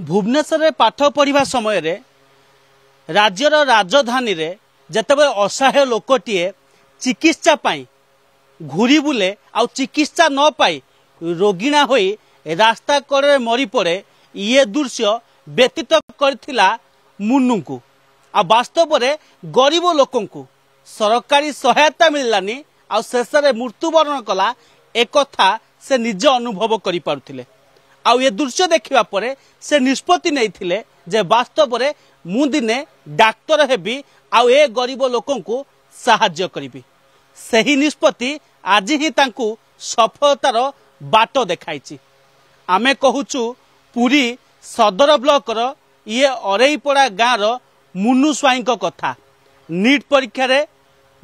ଭୁବନେଶ୍ୱରରେ ପାଠ ପଢ଼ିବା ସମୟରେ ରାଜ୍ୟର ରାଜଧାନୀରେ ଯେତେବେଳେ ଅସହାୟ ଲୋକଟିଏ ଚିକିତ୍ସା ପାଇଁ ଘୁରି ବୁଲେ ଆଉ ଚିକିତ୍ସା ନ ପାଇ ରୋଗିଣା ହୋଇ ରାସ୍ତା କଡ଼ରେ ମରିପଡ଼େ ଇଏ ଦୃଶ୍ୟ ବ୍ୟତୀତ କରିଥିଲା ମୁନୁଙ୍କୁ ଆଉ ବାସ୍ତବରେ ଗରିବ ଲୋକଙ୍କୁ ସରକାରୀ ସହାୟତା ମିଳିଲାନି ଆଉ ଶେଷରେ ମୃତ୍ୟୁବରଣ କଲା ଏକଥା ସେ ନିଜେ ଅନୁଭବ କରିପାରୁଥିଲେ ଆଉ ଏ ଦୃଶ୍ୟ ଦେଖିବା ପରେ ସେ ନିଷ୍ପତ୍ତି ନେଇଥିଲେ ଯେ ବାସ୍ତବରେ ମୁଁ ଦିନେ ଡାକ୍ତର ହେବି ଆଉ ଏ ଗରିବ ଲୋକଙ୍କୁ ସାହାଯ୍ୟ କରିବି ସେହି ନିଷ୍ପତ୍ତି ଆଜି ହିଁ ତାଙ୍କୁ ସଫଳତାର ବାଟ ଦେଖାଇଛି ଆମେ କହୁଛୁ ପୁରୀ ସଦର ବ୍ଲକର ଇଏ ଅରେଇପଡ଼ା ଗାଁର ମୁନୁ ସ୍ୱାଇଁଙ୍କ କଥା ନିଟ୍ ପରୀକ୍ଷାରେ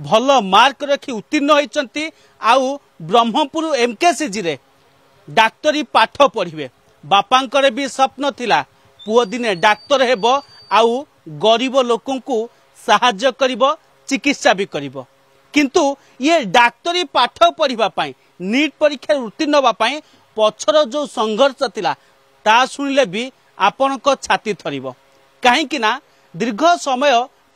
ଭଲ ମାର୍କ ରଖି ଉତ୍ତୀର୍ଣ୍ଣ ହୋଇଛନ୍ତି ଆଉ ବ୍ରହ୍ମପୁର ଏମ୍କେସିଜିରେ ডাক্তৰী পাঠ পঢ়িবে ବାପାଙ୍କର ବି ସ୍ୱପ୍ନ ଥିଲା ପୁଅ ଦିନେ ଡାକ୍ତର ହେବ ଆଉ ଗରିବ ଲୋକଙ୍କୁ ସାହାଯ୍ୟ କରିବ ଚିକିତ୍ସା ବି କରିବ କିନ୍ତୁ ଇଏ ଡାକ୍ତରୀ ପାଠ ପଢ଼ିବା ପାଇଁ ନିଟ୍ ପରୀକ୍ଷାରେ ଉତ୍ତୀର୍ଣ୍ଣ ହେବା ପାଇଁ ପଛର ଯେଉଁ ସଂଘର୍ଷ ଥିଲା ତା ଶୁଣିଲେ ବି ଆପଣଙ୍କ ଛାତି ଥରିବ କାହିଁକି ନା ଦୀର୍ଘ ସମୟ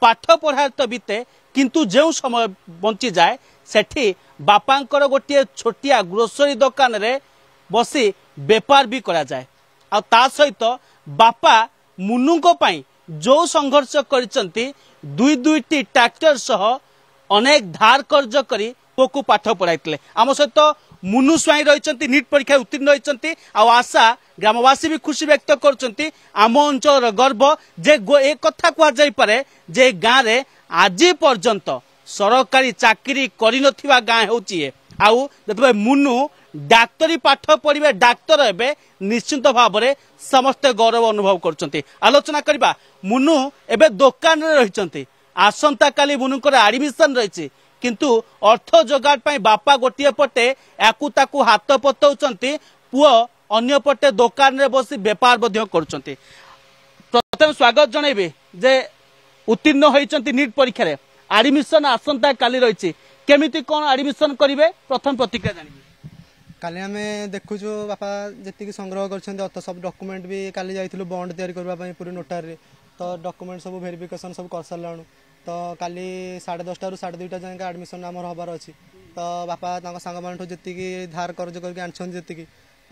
ପାଠ ପଢ଼ାରେ ତ ବିତେ କିନ୍ତୁ ଯେଉଁ ସମୟ ବଞ୍ଚିଯାଏ ସେଠି ବାପାଙ୍କର ଗୋଟିଏ ଛୋଟିଆ ଗ୍ରୋସରୀ ଦୋକାନରେ ବସି ବେପାର ବି କରାଯାଏ ଆଉ ତା ସହିତ ବାପା ମୁନୁଙ୍କ ପାଇଁ ଯେଉଁ ସଂଘର୍ଷ କରିଛନ୍ତି ଦୁଇ ଦୁଇଟି ଟ୍ରାକ୍ଟର ସହ ଅନେକ ଧାର କର୍ଜ କରି ପୁଅକୁ ପାଠ ପଢ଼ାଇଥିଲେ ଆମ ସହିତ ମୁନୁ ସ୍ୱାଇଁ ରହିଛନ୍ତି ନିଟ୍ ପରୀକ୍ଷା ଉତ୍ତୀର୍ଣ୍ଣ ହୋଇଛନ୍ତି ଆଉ ଆଶା ଗ୍ରାମବାସୀ ବି ଖୁସି ବ୍ୟକ୍ତ କରୁଛନ୍ତି ଆମ ଅଞ୍ଚଳର ଗର୍ବ ଯେ ଏ କଥା କୁହାଯାଇପାରେ ଯେ ଗାଁରେ ଆଜି ପର୍ଯ୍ୟନ୍ତ ସରକାରୀ ଚାକିରି କରିନଥିବା ଗାଁ ହେଉଛି ଆଉ ଯେତେବେଳେ ମୁନୁ ডাক্তারি পাঠ পড়িবে ডাক্তার এবে নিশ্চিন্ত ভাবে সমস্তে গৌরব অনুভব করছেন আলোচনা করা মুনু এবে দোকানে রয়েছেন আসন্তকালি মুনুকর আডমিশন রয়েছে কিন্তু অর্থ যোগাড় পাই বাপা গোটিয়ে পটে একু তাকু হাত পতাউছেন পুয় অন্যপটে দোকানে বসি বেপার মধ্য করছেন প্রথমে স্বাগত জনাইবে যে উত্তীর্ণ হয়েছেন নিট পরীক্ষার আডমিশন আসন্তকালি রয়েছে কেমিতি কোণ আডমিশন করবে প্রথম প্রতিক্রিয়া জানিবে कल आम देखु बापा जी संग्रह कर सब डकुमेंट भी का जाइल बंड तैयारी पूरी नोटारे तो डकुमेंट सब भेरिफिकेसन सब कर सारा तो का साढ़े दस टू साढ़े दुईटा जाए आडमिशन आम हबार अच्छी तो बापा सांग मानु जी धार करज करके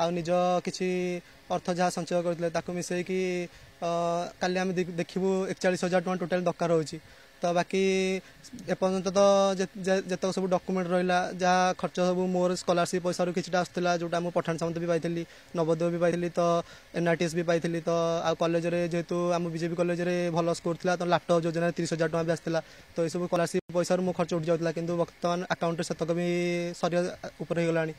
आनी आज किसी अर्थ जहाँ संचय करते मिसेक कल आम देखू एक चाश हजार टाँह टोटाल दरकार हो ତ ବାକି ଏପର୍ଯ୍ୟନ୍ତ ତ ଯେତେକ ସବୁ ଡକୁମେଣ୍ଟ ରହିଲା ଯାହା ଖର୍ଚ୍ଚ ସବୁ ମୋର ସ୍କଲାରସିପ୍ ପଇସାରୁ କିଛିଟା ଆସୁଥିଲା ଯେଉଁଟା ମୁଁ ପଠାଣ ସାମନ୍ତ ବି ପାଇଥିଲି ନବୋଦୟ ବି ପାଇଥିଲି ତ ଏନ୍ଆର୍ଟିଏସ୍ ବି ପାଇଥିଲି ତ ଆଉ କଲେଜରେ ଯେହେତୁ ଆମ ବିଜେପି କଲେଜରେ ଭଲ ସ୍କୋର ଥିଲା ତ ଲାପଟପ୍ ଯୋଜନାରେ ତିରିଶ ହଜାର ଟଙ୍କା ବି ଆସିଥିଲା ତ ଏସବୁ ସ୍କଲାରସିପ୍ ପଇସାରୁ ମୋ ଖର୍ଚ୍ଚ ଉଠିଯାଉଥିଲା କିନ୍ତୁ ବର୍ତ୍ତମାନ ଆକାଉଣ୍ଟରେ ସେତକ ବି ସରିବା ଉପରେ ହେଇଗଲାଣି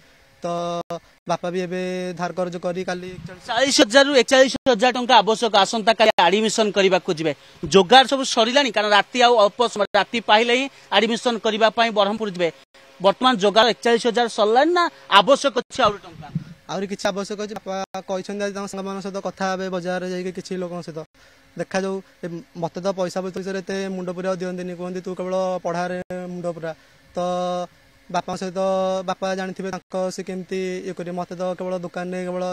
ତ ବାପା ବି ଏବେ ଧାର କରଜ କରି କାଲି ଚାଳିଶ ହଜାରରୁ ଏକଚାଳିଶ ହଜାର ଟଙ୍କା ଆବଶ୍ୟକ ଆସନ୍ତାକାଲି ଆଡମିସନ କରିବାକୁ ଯିବେ ଯୋଗାଡ଼ ସବୁ ସରିଲାଣି କାରଣ ରାତି ଆଉ ଅଳ୍ପ ସମୟ ରାତି ପାଇଲେ ହିଁ ଆଡମିସନ କରିବା ପାଇଁ ବ୍ରହ୍ମପୁର ଯିବେ ବର୍ତ୍ତମାନ ଯୋଗାଡ଼ ଏକଚାଳିଶ ହଜାର ସରିଲାଣି ନା ଆବଶ୍ୟକ ଅଛି ଆହୁରି ଟଙ୍କା ଆହୁରି କିଛି ଆବଶ୍ୟକ ଅଛି ବାପା କହିଛନ୍ତି ଆଜି ତାଙ୍କ ସାଙ୍ଗମାନଙ୍କ ସହିତ କଥା ହେବେ ବଜାରରେ ଯାଇକି କିଛି ଲୋକଙ୍କ ସହିତ ଦେଖାଯାଉ ମୋତେ ତ ପଇସା ପତ୍ର ବିଷୟରେ ଏତେ ମୁଣ୍ଡ ପୁରା ଦିଅନ୍ତିନି କୁହନ୍ତି ତୁ କେବଳ ପଢ଼ାରେ ମୁଣ୍ଡ ପୁରା ତ बापा सहित बापा जाथे त के मते त केवल दोकन केवल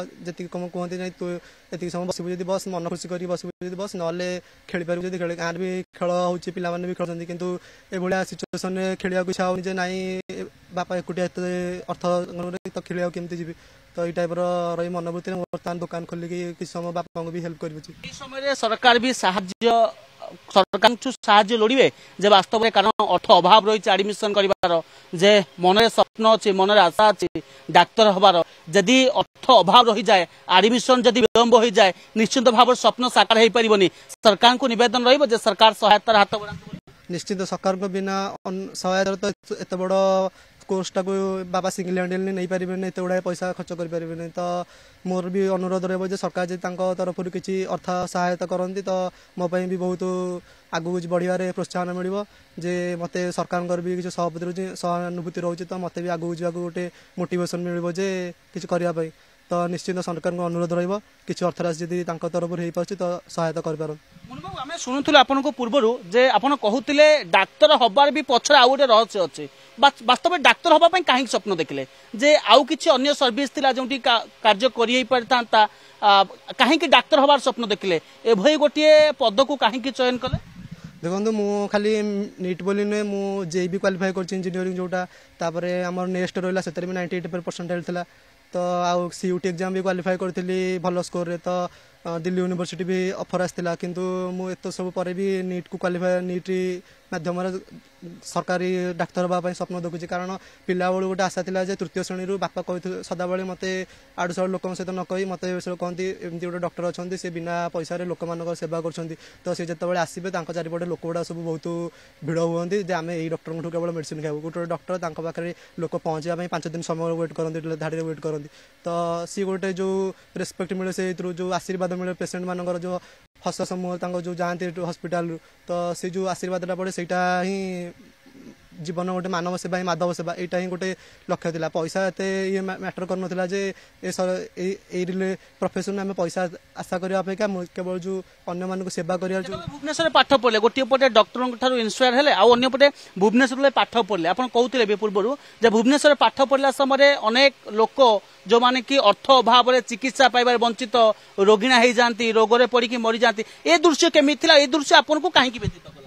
कम कति समय बसबु बस मन खुसी गरि बसि बस नै खेलेप खेले गाँर खेला भी खेसन किन ए सिचुएसन खेलको इच्छा हुनु बापा बा अर्थ त खेला केही टाइप र मनोबृत्ति हेल्प दोकान खोलिक बापल्पि समय সরকারঠু সাহায্য লোড়বে যে বাস্তবরে কারণ অর্থ অভাব রয়েছে আডমিশন করবার যে মনের স্বপ্ন অছে মনের আশা আছে ডাক্তার হবার যদি অর্থ অভাব রহি যায় আডমিশন যদি বিলম্ব হয়ে যায় নিশ্চিত ভাবে স্বপ্ন সাকার হয়ে পারবনি সরকারকে নিবেদন রহব যে সরকার সহায়তার হাত নিশ্চিত সরকারক বিনা সহায়তার তো এত বড় କୋର୍ସଟାକୁ ବାପା ସିଙ୍ଗିଲ୍ ହ୍ୟାଣ୍ଡେଡ଼୍ଲି ନେଇପାରିବେନି ଏତେ ଗୁଡ଼ାଏ ପଇସା ଖର୍ଚ୍ଚ କରିପାରିବେନି ତ ମୋର ବି ଅନୁରୋଧ ରହିବ ଯେ ସରକାର ଯଦି ତାଙ୍କ ତରଫରୁ କିଛି ଅର୍ଥ ସହାୟତା କରନ୍ତି ତ ମୋ ପାଇଁ ବି ବହୁତ ଆଗକୁ ବଢ଼ିବାରେ ପ୍ରୋତ୍ସାହନ ମିଳିବ ଯେ ମୋତେ ସରକାରଙ୍କର ବି କିଛି ରହୁଛି ସହାନୁଭୂତି ରହୁଛି ତ ମୋତେ ବି ଆଗକୁ ଯିବାକୁ ଗୋଟେ ମୋଟିଭେସନ୍ ମିଳିବ ଯେ କିଛି କରିବା ପାଇଁ ତ ନିଶ୍ଚିନ୍ତ ସରକାରଙ୍କୁ ଅନୁରୋଧ ରହିବ କିଛି ଅର୍ଥରାଶି ଯଦି ତାଙ୍କ ତରଫରୁ ହେଇପାରୁଛି ତ ସହାୟତା କରିପାରନ୍ତୁ ଆମେ ଶୁଣୁଥିଲୁ ଆପଣଙ୍କ ପୂର୍ବରୁ ଯେ ଆପଣ କହୁଥିଲେ ଡାକ୍ତର ହବାର ବି ପଛରେ ଆଉ ଗୋଟେ ରହସ୍ୟ ଅଛି ବାସ୍ତବରେ ଡାକ୍ତର ହବା ପାଇଁ କାହିଁକି ସ୍ୱପ୍ନ ଦେଖିଲେ ଯେ ଆଉ କିଛି ଅନ୍ୟ ସର୍ଭିସ୍ ଥିଲା ଯେଉଁଠି କାର୍ଯ୍ୟ କରିହେଇପାରିଥାନ୍ତା କାହିଁକି ଡାକ୍ତର ହବାର ସ୍ୱପ୍ନ ଦେଖିଲେ ଏଭଳି ଗୋଟିଏ ପଦକୁ କାହିଁକି ଚୟନ କଲେ ଦେଖନ୍ତୁ ମୁଁ ଖାଲି ନିଟ୍ ବୋଲି ନୁହେଁ ମୁଁ ଜେଇ ବି କ୍ୱାଲିଫାଏ କରିଛି ଇଞ୍ଜିନିୟରିଂ ଯେଉଁଟା ତାପରେ ଆମର ନେକ୍ସଟ ରହିଲା ସେଥିରେ ବି ନାଇଣ୍ଟି ଏଇଟ୍ ପରସେଣ୍ଟେଜ୍ ଥିଲା तो आउ सी उते एक्जाम भी क्वालिफाई करते लिए स्कोर रहे तो দিল্লী ୟୁନିଭର୍ସିଟି ବି ଅଫର୍ ଆସିଥିଲା କିନ୍ତୁ ମୁଁ ଏତେ ସବୁ ପରେ ବି ନିଟ୍କୁ କ୍ୱାଲିଫାଏ ନିଟ୍ ମାଧ୍ୟମରେ ସରକାରୀ ଡାକ୍ତର ହେବା ପାଇଁ ସ୍ୱପ୍ନ ଦେଖୁଛି କାରଣ ପିଲାବେଳୁ ଗୋଟେ ଆଶା ଥିଲା ଯେ ତୃତୀୟ ଶ୍ରେଣୀରୁ ବାପା କହିଥିଲେ ସଦାବେଳେ ମୋତେ ଆଡ଼ୁ ସାଡ଼ୁ ଲୋକଙ୍କ ସହିତ ନ କହି ମୋତେ ସବୁ କହନ୍ତି ଏମିତି ଗୋଟେ ଡକ୍ଟର ଅଛନ୍ତି ସେ ବିନା ପଇସାରେ ଲୋକମାନଙ୍କର ସେବା କରୁଛନ୍ତି ତ ସେ ଯେତେବେଳେ ଆସିବେ ତାଙ୍କ ଚାରିପଟେ ଲୋକଗୁଡ଼ା ସବୁ ବହୁତ ଭିଡ଼ ହୁଅନ୍ତି ଯେ ଆମେ ଏଇ ଡକ୍ଟରଙ୍କଠୁ କେବଳ ମେଡ଼ିସିନ ଖାଇବୁ ଗୋଟେ ଗୋଟେ ଡକ୍ଟର ତାଙ୍କ ପାଖରେ ଲୋକ ପହଞ୍ଚିବା ପାଇଁ ପାଞ୍ଚ ଦିନ ସମୟ ୱେଟ୍ କରନ୍ତି ଧାଡ଼ିରେ ୱେଟ୍ କରନ୍ତି ତ ସିଏ ଗୋଟେ ଯେଉଁ ରେସ୍ପେକ୍ଟ ମିଳେ ସେଇଥିରୁ ଯେଉଁ ଆଶୀର୍ବାଦ ଆଶୀର୍ବାଦ ମିଳେ ପେସେଣ୍ଟ ମାନଙ୍କର ଯେଉଁ ହସ ସମୂହ ତାଙ୍କ ଯେଉଁ ଯାଆନ୍ତି ହସ୍ପିଟାଲରୁ ତ ସେ ଯେଉଁ ଆଶୀର୍ବାଦଟା ପଡ଼େ ସେଇଟା ହିଁ জীবন ଗୋଟେ ମାନବ ସେବା ହିଁ ମାଧବ ସେବା ଏଇଟା ହିଁ ଗୋଟେ ଲକ୍ଷ୍ୟ ଥିଲା ପଇସା ଏତେ ଇଏ ମ୍ୟାଟର କରୁନଥିଲା ଯେ ଏ ଏଇ ପ୍ରଫେସନ୍ ଆମେ ପଇସା ଆଶା କରିବା ଅପେକ୍ଷା କେବଳ ଯେଉଁ ଅନ୍ୟମାନଙ୍କୁ ସେବା କରିବା ଯେଉଁ ଭୁବନେଶ୍ୱରରେ ପାଠ ପଢ଼ିଲେ ଗୋଟିଏ ପଟେ ଡକ୍ଟରଙ୍କ ଠାରୁ ଇନ୍ସପାୟାର ହେଲେ ଆଉ ଅନ୍ୟପଟେ ଭୁବନେଶ୍ୱରରେ ପାଠ ପଢ଼ିଲେ ଆପଣ କହୁଥିଲେ ବି ପୂର୍ବରୁ ଯେ ଭୁବନେଶ୍ୱରରେ ପାଠ ପଢ଼ିଲା ସମୟରେ ଅନେକ ଲୋକ ଯେଉଁମାନେ କି ଅର୍ଥ ଅଭାବରେ ଚିକିତ୍ସା ପାଇବାରେ ବଞ୍ଚିତ ରୋଗିଣା ହେଇଯାନ୍ତି ରୋଗରେ ପଡ଼ିକି ମରିଯାନ୍ତି ଏ ଦୃଶ୍ୟ କେମିତି ଥିଲା ଏ ଦୃଶ୍ୟ ଆପଣଙ୍କୁ କାହିଁକି ବ୍ୟତୀତ କଲା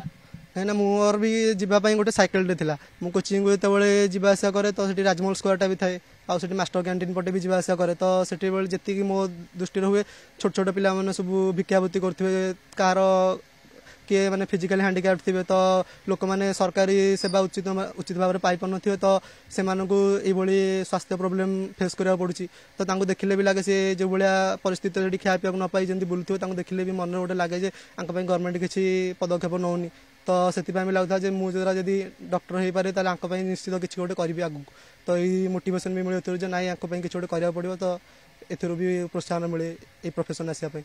କାହିଁକିନା ମୋର ବି ଯିବା ପାଇଁ ଗୋଟେ ସାଇକେଲଟେ ଥିଲା ମୁଁ କୋଚିଂକୁ ଯେତେବେଳେ ଯିବା ଆସିବା କରେ ତ ସେଠି ରାଜମହଲ ସ୍କୋୟାରଟା ବି ଥାଏ ଆଉ ସେଠି ମାଷ୍ଟର କ୍ୟାଣ୍ଟିନ୍ ପଟେ ବି ଯିବା ଆସିବା କରେ ତ ସେଠିବେଳେ ଯେତିକି ମୋ ଦୃଷ୍ଟିରେ ହୁଏ ଛୋଟ ଛୋଟ ପିଲାମାନେ ସବୁ ଭିକ୍ଷାବୃତ୍ତି କରୁଥିବେ କାହାର କିଏ ମାନେ ଫିଜିକାଲି ହ୍ୟାଣ୍ଡିକ୍ୟାପ୍ଟ ଥିବେ ତ ଲୋକମାନେ ସରକାରୀ ସେବା ଉଚିତ ଉଚିତ ଭାବରେ ପାଇପାରୁନଥିବେ ତ ସେମାନଙ୍କୁ ଏଇଭଳି ସ୍ୱାସ୍ଥ୍ୟ ପ୍ରୋବ୍ଲେମ୍ ଫେସ୍ କରିବାକୁ ପଡ଼ୁଛି ତ ତାଙ୍କୁ ଦେଖିଲେ ବି ଲାଗେ ସେ ଯେଉଁଭଳିଆ ପରିସ୍ଥିତିରେ ଏଠି ଖିଆପିଆକୁ ନ ପାଇ ଯେମିତି ବୁଲୁଥିବେ ତାଙ୍କୁ ଦେଖିଲେ ବି ମନରେ ଗୋଟେ ଲାଗେ ଯେ ତାଙ୍କ ପାଇଁ ଗଭର୍ଣ୍ଣମେଣ୍ଟ କିଛି ପଦକ୍ଷେପ ନେଉନି ତ ସେଥିପାଇଁ ବି ଲାଗୁଥିଲା ଯେ ମୁଁ ଯଦ୍ୱାରା ଯଦି ଡକ୍ଟର ହେଇପାରେ ତାହେଲେ ଆଙ୍କ ପାଇଁ ନିଶ୍ଚିତ କିଛି ଗୋଟେ କରିବି ଆଗକୁ ତ ଏଇ ମୋଟିଭେସନ୍ ବି ମିଳେ ଯେ ନାଇଁ ଆଙ୍କ ପାଇଁ କିଛି ଗୋଟେ କରିବାକୁ ପଡ଼ିବ ତ ଏଥିରୁ ବି ପ୍ରୋତ୍ସାହନ ମିଳେ ଏଇ ପ୍ରଫେସନ୍ ଆସିବା ପାଇଁ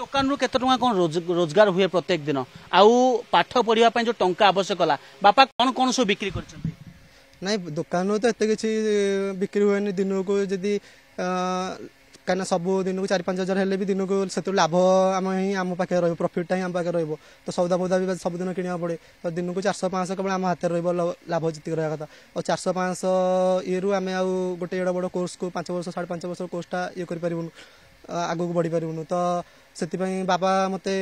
ଦୋକାନରୁ କେତେ ଟଙ୍କା କ'ଣ ରୋଜଗାର ହୁଏ ପ୍ରତ୍ୟେକ ଦିନ ଆଉ ପାଠ ପଢ଼ିବା ପାଇଁ ଯେଉଁ ଟଙ୍କା ଆବଶ୍ୟକ ହେଲା ବାପା କ'ଣ କ'ଣ ସବୁ ବିକ୍ରି କରିଛନ୍ତି ନାଇଁ ଦୋକାନରୁ ତ ଏତେ କିଛି ବିକ୍ରି ହୁଏନି ଦିନକୁ ଯଦି କାହିଁକିନା ସବୁ ଦିନକୁ ଚାରି ପାଞ୍ଚ ହଜାର ହେଲେ ବି ଦିନକୁ ସେତେବେଳେ ଲାଭ ଆମ ହିଁ ଆମ ପାଖରେ ରହିବ ପ୍ରଫିଟ୍ଟା ହିଁ ଆମ ପାଖରେ ରହିବ ତ ସଉଦା ଫଉଦା ବି ସବୁଦିନ କିଣିବାକୁ ପଡ଼େ ତ ଦିନକୁ ଚାରିଶହ ପାଞ୍ଚଶହ କେବଳ ଆମ ହାତରେ ରହିବ ଲାଭ ଯେତିକି ରହିବା କଥା ଆଉ ଚାରିଶହ ପାଞ୍ଚଶହ ଇଏରୁ ଆମେ ଆଉ ଗୋଟେ ଏଡ଼ ବଡ଼ କୋର୍ସକୁ ପାଞ୍ଚ ବର୍ଷ ସାଢ଼େ ପାଞ୍ଚ ବର୍ଷ କୋର୍ସଟା ଇଏ କରିପାରିବୁନୁ ଆଗକୁ ବଢ଼ିପାରିବୁନୁ ତ ସେଥିପାଇଁ ବାବା ମୋତେ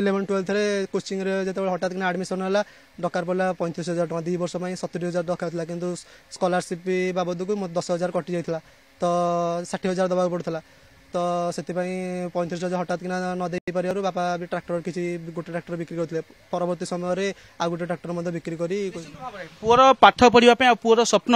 ଇଲେଭେନ୍ ଟୁଏଲ୍ଥରେ କୋଚିଂରେ ଯେତେବେଳେ ହଠାତ୍ କିନା ଆଡ଼ମିସନ୍ ହେଲା ଦରକାର ପଡ଼ିଲା ପଇଁତିରିଶ ହଜାର ଟଙ୍କା ଦୁଇ ବର୍ଷ ପାଇଁ ସତୁରି ହଜାର ଦରକାର ଥିଲା କିନ୍ତୁ ସ୍କଲାରସିପ୍ ବାବଦକୁ ମୋତେ ଦଶ ହଜାର କଟିଯାଇଥିଲା ତ ଷାଠିଏ ହଜାର ଦେବାକୁ ପଡ଼ୁଥିଲା ତ ସେଥିପାଇଁ ପଇଁତିରିଶ ହଜାର ହଠାତ୍ କିନା ନ ଦେଇପାରିବାରୁ ବାପା ବି ଟ୍ରାକ୍ଟର କିଛି ଗୋଟେ ଟ୍ରାକ୍ଟର ବିକ୍ରି କରିଥିଲେ ପରବର୍ତ୍ତୀ ସମୟରେ ଆଉ ଗୋଟେ ଟ୍ରାକ୍ଟର ମଧ୍ୟ ବିକ୍ରି କରି ପୁଅର ପାଠ ପଢ଼ିବା ପାଇଁ ଆଉ ପୁଅର ସ୍ୱପ୍ନ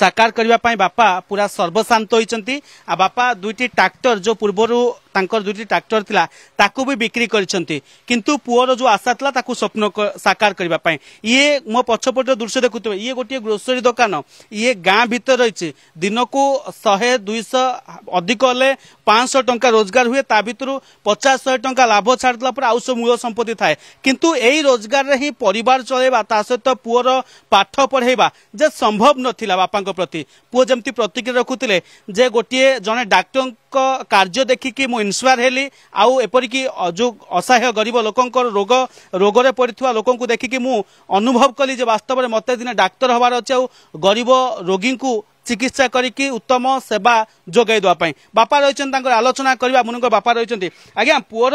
ସାକାର କରିବା ପାଇଁ ବାପା ପୁରା ସର୍ବଶାନ୍ତ ହୋଇଛନ୍ତି ଆଉ ବାପା ଦୁଇଟି ଟ୍ରାକ୍ଟର ଯେଉଁ ପୂର୍ବରୁ তাঁর দুইটি ট্রাক্টর লা তাকে বি বিক্রি করেছেন কিন্তু পুয়র যে আশা লা তাকে স্বপ্ন সাকার করা ইয়ে মো পছপটর দৃশ্য দেখুবে ইয়ে গোটিয়ে গ্রোসরি দোকান ইয়ে গাঁ ভিতরে রয়েছে দিনকু শহে দুইশ অধিক হলে পাঁচশো টঙ্কা রোজগার হুয়ে তা ভিতর পচাশ শহে টঙ্কা লাভ ছাড়িদেলা পরে আউ সব মূল সম্পত্তি থাকে কিন্তু এই রোজগারে হি পরিবার চলাইবা তা সহিত পুয়র পাঠ পড়াইবা যে সম্ভব নথিলা বাপাঙ্ক প্রতি পুয় যেমতি প্রতিক্রিয়া রাখুলে যে গোটিয়ে জনে ডাক্তার କାର୍ଯ୍ୟ ଦେଖିକି ମୁଁ ଇନ୍ସପାୟାର ହେଲି ଆଉ ଏପରିକି ଯେଉଁ ଅସହାୟ ଗରିବ ଲୋକଙ୍କର ରୋଗ ରୋଗରେ ପଡ଼ିଥିବା ଲୋକଙ୍କୁ ଦେଖିକି ମୁଁ ଅନୁଭବ କଲି ଯେ ବାସ୍ତବରେ ମୋତେ ଦିନେ ଡାକ୍ତର ହେବାର ଅଛି ଆଉ ଗରିବ ରୋଗୀଙ୍କୁ চিকিৎসা করিকি উত্তম সেবা যোগাই দেওয়া বাপা রয়েছেন তাঁর আলোচনা করা মুনুঙ্কর বাপা রয়েছেন আজ্ঞা পুয়র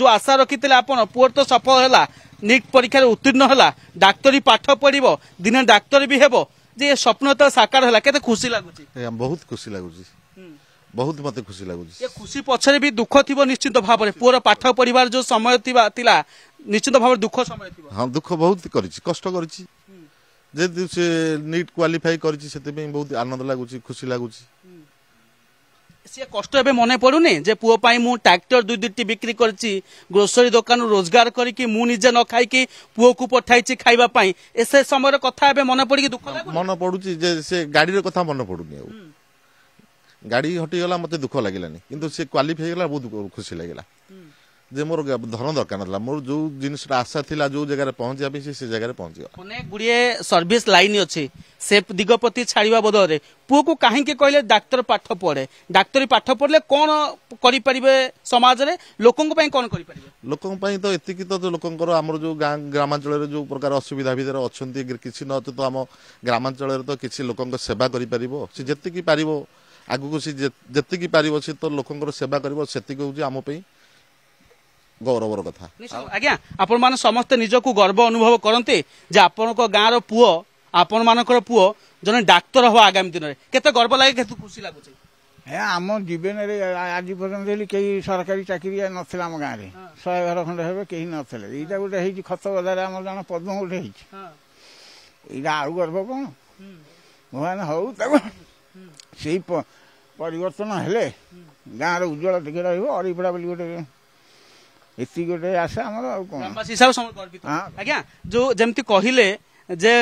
যে আশা রাখিলে আপনার পুয়র তো সফল হেলা নিট পরীক্ষার উত্তীর্ণ হেলা ডাক্তারি পাঠ পড়ব দিনে ডাক্তার বি হব যে স্বপ্ন তো সাকার হেলা কেতে খুশি লাগুছি বহুত খুশি লাগুছি ବହୁତ ମୋତେ ଖୁସି ଲାଗୁଛି ଏ ଖୁସି ପଛରେ ବି ଦୁଃଖ ଥିବ ନିଶ୍ଚିନ୍ତ ଭାବରେ ପୁଅର ପାଠ ପଢ଼ିବାର ଯେଉଁ ସମୟ ଥିବା ଥିଲା ନିଶ୍ଚିନ୍ତ ଭାବରେ ଦୁଃଖ ସମୟ ଥିବ ହଁ ଦୁଃଖ ବହୁତ କରିଛି କଷ୍ଟ କରିଛି ଯେହେତୁ ସେ ନିଟ୍ କ୍ୱାଲିଫାଇ କରିଛି ସେଥିପାଇଁ ବହୁତ ଆନନ୍ଦ ଲାଗୁଛି ଖୁସି ଲାଗୁଛି সে কষ্ট এবে মনে পড়ুনি যে পুয় পাই মু ট্রাক্টর দুই দুইটি বিক্রি করছি গ্রোসরি দোকান রোজগার করিকি মু নিজে ন খাইকি পুয়কু পঠাইছি খাইবা পাই ସେ ସମୟର କଥା ଏବେ ମନେ ପଡ଼ିକି ଦୁଃଖ ମନେ ପଡ଼ୁଛି ଯେ ସେ ଗାଡ଼ିର କଥା ମନେ ପଡ଼ୁନି ଆଉ ଗାଡ଼ି ହଟିଗଲା ମୋତେ ଦୁଃଖ ଲାଗିଲାନି କିନ୍ତୁ ସେ କ୍ୱାଲିଫ୍ ହେଇଗଲା ବହୁତ ଖୁସି ଲାଗିଲା ଯେ ମୋର ଧନ ଦରକାର ନଥିଲା ମୋର ଯୋଉ ଜିନିଷଟା ଆଶା ଥିଲା ଯୋଉ ଜାଗାରେ ପହଞ୍ଚିବା ପାଇଁ ସେ ଜାଗାରେ ପହଞ୍ଚିଗଲା ଅନେକ ଗୁଡ଼ିଏ ସର୍ଭିସ୍ ଲାଇନ୍ ଅଛି ସେ ଦିଗ ପ୍ରତି ଛାଡ଼ିବା ବଦଳରେ ପୁଅକୁ କାହିଁକି କହିଲେ ଡାକ୍ତର ପାଠ ପଢ଼େ ଡାକ୍ତରୀ ପାଠ ପଢ଼ିଲେ କ'ଣ କରିପାରିବେ ସମାଜରେ ଲୋକଙ୍କ ପାଇଁ କ'ଣ କରିପାରିବେ ଲୋକଙ୍କ ପାଇଁ ତ ଏତିକି ତ ଲୋକଙ୍କର ଆମର ଯୋଉ ଗାଁ ଗ୍ରାମାଞ୍ଚଳରେ ଯୋଉ ପ୍ରକାର ଅସୁବିଧା ଭିତରେ ଅଛନ୍ତି କିଛି ନ ତ ଆମ ଗ୍ରାମାଞ୍ଚଳରେ ତ କିଛି ଲୋକଙ୍କ ସେବା କରିପାରିବ ସେ ଯେତିକି ପାରିବ ଆଗକୁ ସେ ଯେତିକି ପାରିବ ସେ ତ ଲୋକଙ୍କର ସେବା କରିବ ସେତିକି ହେଉଛି ଆମ ପାଇଁ ଗୌରବର କଥା ଆଜ୍ଞା ଆପଣମାନେ ସମସ୍ତେ ନିଜକୁ ଗର୍ବ ଅନୁଭବ କରନ୍ତି ଯେ ଆପଣଙ୍କ ଗାଁର ପୁଅ ଆପଣମାନଙ୍କର ପୁଅ ଜଣେ ଡାକ୍ତର ହବ ଆଗାମୀ ଦିନରେ କେତେ ଗର୍ବ ଲାଗେ କେତେ ଖୁସି ଲାଗୁଛି ଏ ଆମ ଜୀବନରେ ଆଜି ପର୍ଯ୍ୟନ୍ତ ହେଲେ କେହି ସରକାରୀ ଚାକିରି ନଥିଲା ଆମ ଗାଁରେ ଶହେ ଘର ଖଣ୍ଡେ ହେବେ କେହି ନଥିଲେ ଏଇଟା ଗୋଟେ ହେଇଛି ଖତ ବଜାରରେ ଆମର ଜଣେ ପଦ୍ମ ଗୋଟେ ହେଇଛି ଏଇଟା ଆଉ ଗର୍ବ କ'ଣ ଭଗବାନ ହଉ ତାକୁ ସେଇ ପରିବର୍ତ୍ତନ ହେଲେ ଗାଁର ଉଜ୍ଜଳ ଟିକେ ରହିବ ଅରିପଡ଼ା ବୋଲି ଗୋଟେ ଏତିକି ଗୋଟେ ଆଶା ଆମର ଆଉ କ'ଣ ଆଜ୍ଞା ଯୋଉ ଯେମିତି କହିଲେ ଯେ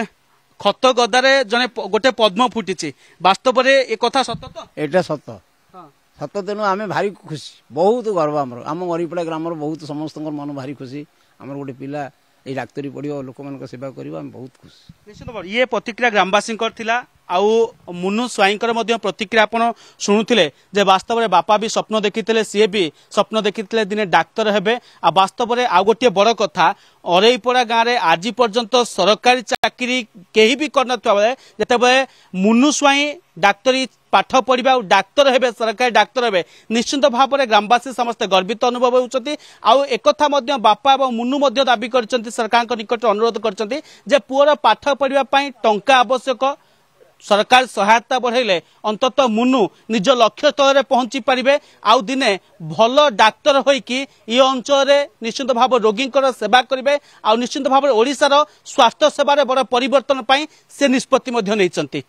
ଖତ ଗଦାରେ ଜଣେ ଗୋଟେ ପଦ୍ମ ଫୁଟିଛି ବାସ୍ତବରେ ଏ କଥା ସତ ତ ଏଇଟା ସତ ସତ ତେଣୁ ଆମେ ଭାରି ଖୁସି ବହୁତ ଗର୍ବ ଆମର ଆମ ଅରିପଡ଼ା ଗ୍ରାମର ବହୁତ ସମସ୍ତଙ୍କର ମନ ଭାରି ଖୁସି ଆମର ଗୋଟେ ପିଲା ଏଇ ଡାକ୍ତରୀ ପଡ଼ିବ ଲୋକମାନଙ୍କ ସେବା କରିବ ଆମେ ବହୁତ ଖୁସି ଇଏ ପ୍ରତିକ୍ରିୟା ଗ୍ରାମବାସୀଙ୍କର ଥିଲା ଆଉ ମୁନୁ ସ୍ୱାଇଁଙ୍କର ମଧ୍ୟ ପ୍ରତିକ୍ରିୟା ଆପଣ ଶୁଣୁଥିଲେ ଯେ ବାସ୍ତବରେ ବାପା ବି ସ୍ୱପ୍ନ ଦେଖିଥିଲେ ସିଏ ବି ସ୍ୱପ୍ନ ଦେଖିଥିଲେ ଦିନେ ଡାକ୍ତର ହେବେ ଆଉ ବାସ୍ତବରେ ଆଉ ଗୋଟିଏ ବଡ଼ କଥା ଅରେଇପଡ଼ା ଗାଁରେ ଆଜି ପର୍ଯ୍ୟନ୍ତ ସରକାରୀ ଚାକିରି କେହି ବି କରିନଥିବା ବେଳେ ଯେତେବେଳେ ମୁନୁ ସ୍ୱାଇଁ ডাক্তারি পাঠ পড়া আর ডাক্তার হবে সরকারি ডাক্তার হবে নিশ্চিত ভাবে গ্রামবাসী সমস্ত গর্বিত অনুভব হচ্ছেন আকথা বাপা এবং মুনু দাবি করেছেন সরকার নিকটে অনুরোধ করছেন যে পুয়র পাঠ পড়া টঙ্কা আবশ্যক ସରକାର ସହାୟତା ବଢ଼େଇଲେ ଅନ୍ତତଃ ମୁନୁ ନିଜ ଲକ୍ଷ୍ୟ ସ୍ଥଳରେ ପହଞ୍ଚି ପାରିବେ ଆଉ ଦିନେ ଭଲ ଡାକ୍ତର ହୋଇକି ଏ ଅଞ୍ଚଳରେ ନିଶ୍ଚିତ ଭାବେ ରୋଗୀଙ୍କର ସେବା କରିବେ ଆଉ ନିଶ୍ଚିତ ଭାବରେ ଓଡ଼ିଶାର ସ୍ୱାସ୍ଥ୍ୟ ସେବାରେ ବଡ଼ ପରିବର୍ତ୍ତନ ପାଇଁ ସେ ନିଷ୍ପତ୍ତି ମଧ୍ୟ ନେଇଛନ୍ତି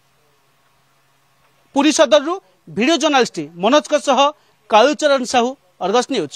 ପୁରୀ ସଦରରୁ ଭିଡ଼ିଓ ଜର୍ଣ୍ଣାଲିଷ୍ଟ ମନୋଜଙ୍କ ସହ କାଳୁଚରଣ ସାହୁ ଅର୍ଗସ୍ ନ୍ୟୁଜ୍